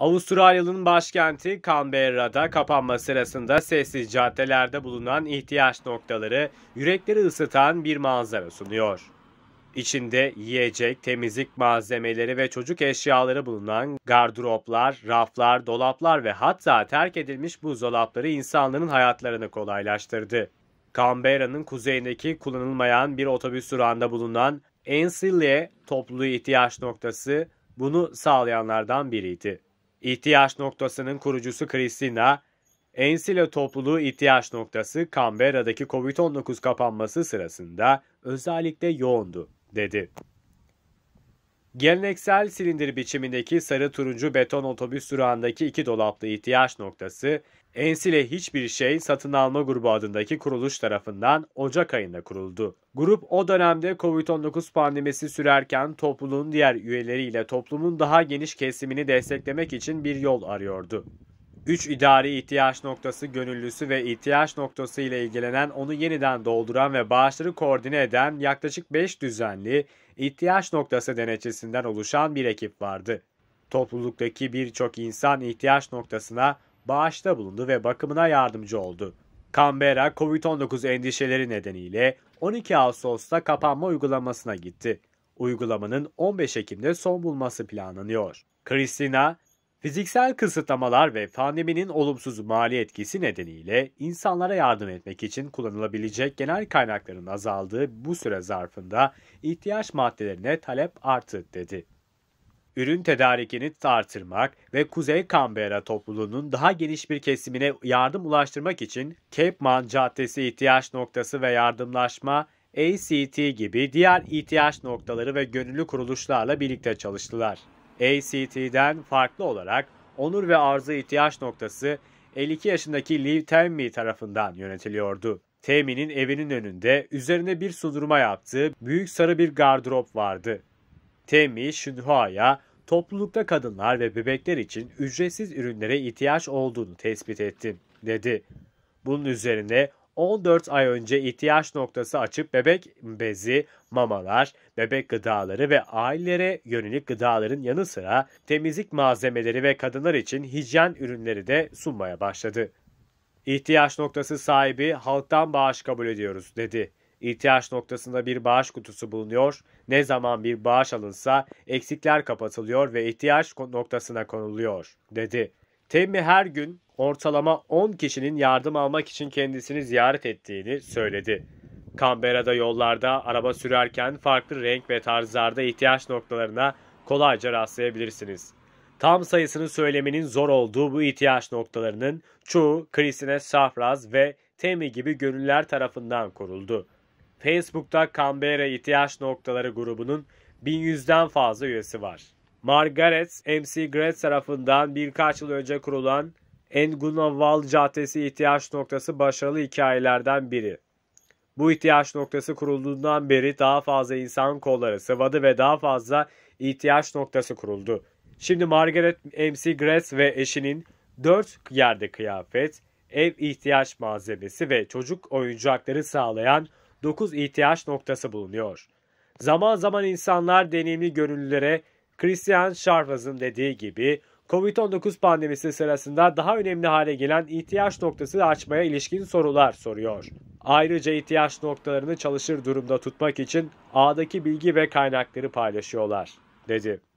Avustralya'nın başkenti Canberra'da kapanma sırasında sessiz caddelerde bulunan ihtiyaç noktaları yürekleri ısıtan bir manzara sunuyor. İçinde yiyecek, temizlik malzemeleri ve çocuk eşyaları bulunan gardıroplar, raflar, dolaplar ve hatta terk edilmiş buzdolapları insanların hayatlarını kolaylaştırdı. Canberra'nın kuzeyindeki kullanılmayan bir otobüs durağında bulunan Ensilye topluluğu ihtiyaç noktası bunu sağlayanlardan biriydi. İhtiyaç Noktası'nın kurucusu Kristina Ensile Topluluğu İhtiyaç Noktası Canberra'daki Covid-19 kapanması sırasında özellikle yoğundu, dedi. Geleneksel silindir biçimindeki sarı turuncu beton otobüs durağındaki iki dolaplı ihtiyaç noktası, Ensile Hiçbir Şey Satın Alma Grubu adındaki kuruluş tarafından Ocak ayında kuruldu. Grup o dönemde Covid-19 pandemisi sürerken topluluğun diğer üyeleriyle toplumun daha geniş kesimini desteklemek için bir yol arıyordu. 3 idari ihtiyaç noktası gönüllüsü ve ihtiyaç noktası ile ilgilenen onu yeniden dolduran ve bağışları koordine eden yaklaşık 5 düzenli ihtiyaç noktası denetçisinden oluşan bir ekip vardı. Topluluktaki birçok insan ihtiyaç noktasına bağışta bulundu ve bakımına yardımcı oldu. Canberra COVID-19 endişeleri nedeniyle 12 Ağustos'ta kapanma uygulamasına gitti. Uygulamanın 15 Ekim'de son bulması planlanıyor. Christina, Fiziksel kısıtlamalar ve pandeminin olumsuz mali etkisi nedeniyle insanlara yardım etmek için kullanılabilecek genel kaynakların azaldığı bu süre zarfında ihtiyaç maddelerine talep arttı dedi. Ürün tedarikini artırmak ve Kuzey Canberra topluluğunun daha geniş bir kesimine yardım ulaştırmak için Cape Man Caddesi ihtiyaç noktası ve yardımlaşma ACT gibi diğer ihtiyaç noktaları ve gönüllü kuruluşlarla birlikte çalıştılar. ACT'den farklı olarak onur ve arzu ihtiyaç noktası 52 yaşındaki Liv Tenmi tarafından yönetiliyordu. Temi'nin evinin önünde üzerine bir sudurma yaptığı büyük sarı bir gardırop vardı. Temi Şinhua'ya toplulukta kadınlar ve bebekler için ücretsiz ürünlere ihtiyaç olduğunu tespit ettim, dedi. Bunun üzerine 14 ay önce ihtiyaç noktası açıp bebek bezi, mamalar, bebek gıdaları ve ailelere yönelik gıdaların yanı sıra temizlik malzemeleri ve kadınlar için hijyen ürünleri de sunmaya başladı. İhtiyaç noktası sahibi halktan bağış kabul ediyoruz dedi. İhtiyaç noktasında bir bağış kutusu bulunuyor. Ne zaman bir bağış alınsa eksikler kapatılıyor ve ihtiyaç noktasına konuluyor dedi. Temmi her gün ortalama 10 kişinin yardım almak için kendisini ziyaret ettiğini söyledi. Canberra'da yollarda araba sürerken farklı renk ve tarzlarda ihtiyaç noktalarına kolayca rastlayabilirsiniz. Tam sayısını söylemenin zor olduğu bu ihtiyaç noktalarının çoğu Kristine Safraz ve Temi gibi gönüller tarafından kuruldu. Facebook'ta Canberra ihtiyaç noktaları grubunun 1100'den fazla üyesi var. Margaret MC Grant tarafından birkaç yıl önce kurulan Engunaval Caddesi ihtiyaç noktası başarılı hikayelerden biri. Bu ihtiyaç noktası kurulduğundan beri daha fazla insan kolları sıvadı ve daha fazla ihtiyaç noktası kuruldu. Şimdi Margaret MC Gress ve eşinin 4 yerde kıyafet, ev ihtiyaç malzemesi ve çocuk oyuncakları sağlayan 9 ihtiyaç noktası bulunuyor. Zaman zaman insanlar deneyimli gönüllülere Christian Scharfaz'ın dediği gibi COVID-19 pandemisi sırasında daha önemli hale gelen ihtiyaç noktası açmaya ilişkin sorular soruyor. Ayrıca ihtiyaç noktalarını çalışır durumda tutmak için ağdaki bilgi ve kaynakları paylaşıyorlar, dedi.